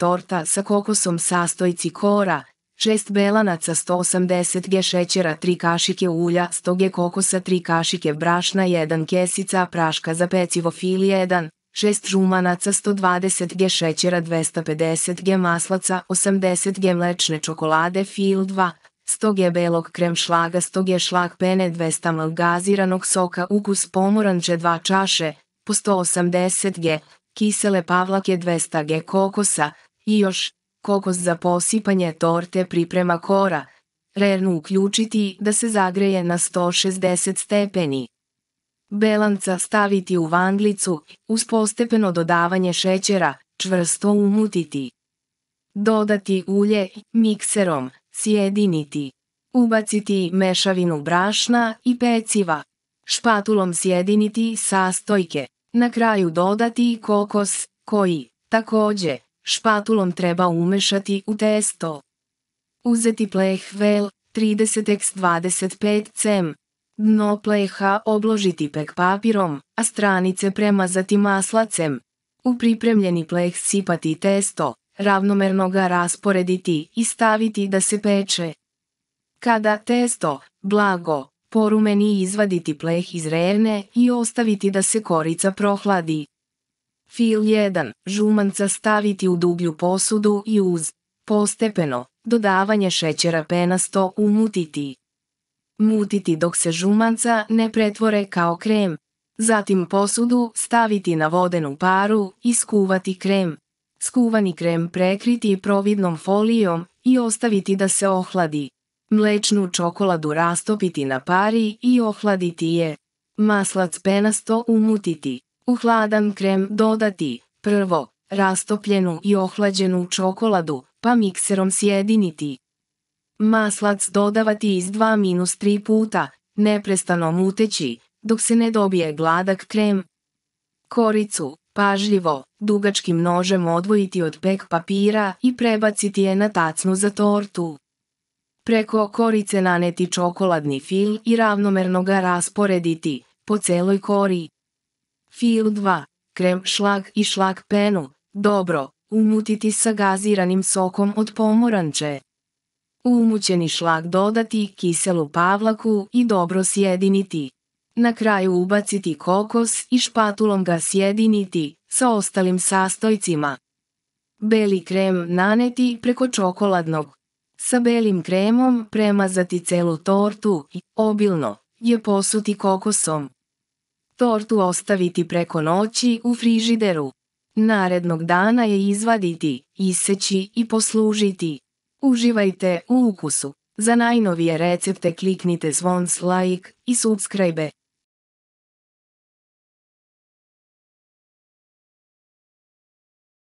torta sa kokosom sastojci cikora. 6 belanaca 180 g šećera 3 kašike ulja 100 g kokosa 3 kašike brašna 1 kesica praška za pecivo fili 1 6 žumanaca 120 g šećera 250 g maslaca 80 g mlečne čokolade fil 2 100 g belog krem šlaga 100 g šlag pene 200 ml gaziranog soka ukus pomoranđe 2 čaše po 180 g kisele pavlake 200 g kokosa i još kokos za posipanje torte priprema kora, rernu uključiti da se zagreje na 160 stepeni. Belanca staviti u vanglicu, uz postepeno dodavanje šećera, čvrsto umutiti. Dodati ulje, mikserom, sjediniti. Ubaciti mešavinu brašna i peciva. Špatulom sjediniti sastojke. Na kraju dodati kokos, koji, također, Špatulom treba umešati u testo. Uzeti pleh vel 30x 25 cm. Dno pleha obložiti pek papirom, a stranice premazati maslacem. U pripremljeni pleh sipati testo, ravnomerno ga rasporediti i staviti da se peče. Kada testo, blago, porumeni izvaditi pleh iz revne i ostaviti da se korica prohladi. Fil 1. Žumanca staviti u dublju posudu i uz postepeno dodavanje šećera penasto umutiti. Mutiti dok se žumanca ne pretvore kao krem. Zatim posudu staviti na vodenu paru i skuvati krem. Skuvani krem prekriti providnom folijom i ostaviti da se ohladi. Mlečnu čokoladu rastopiti na pari i ohladiti je. Maslac penasto umutiti. U hladan krem dodati prvo rastopljenu i ohlađenu čokoladu, pa mikserom sjediniti. Maslac dodavati iz 2-3 puta, neprestano muteći, dok se ne dobije gladak krem. Koricu, pažljivo, dugačkim nožem odvojiti od pek papira i prebaciti je na tacnu za tortu. Preko korice naneti čokoladni fil i ravnomerno ga rasporediti, po celoj kori. Fil 2. Krem šlag i šlag penu, dobro, umutiti sa gaziranim sokom od pomoranče. Umućeni šlag dodati kiselu pavlaku i dobro sjediniti. Na kraju ubaciti kokos i špatulom ga sjediniti sa ostalim sastojcima. Beli krem naneti preko čokoladnog. Sa belim kremom premazati celu tortu i obilno je posuti kokosom tortu ostaviti preko noći u frižideru. Narednog dana je izvaditi, iseći i poslužiti. Uživajte u ukusu. Za najnovije recepte kliknite zvon like i subscribe.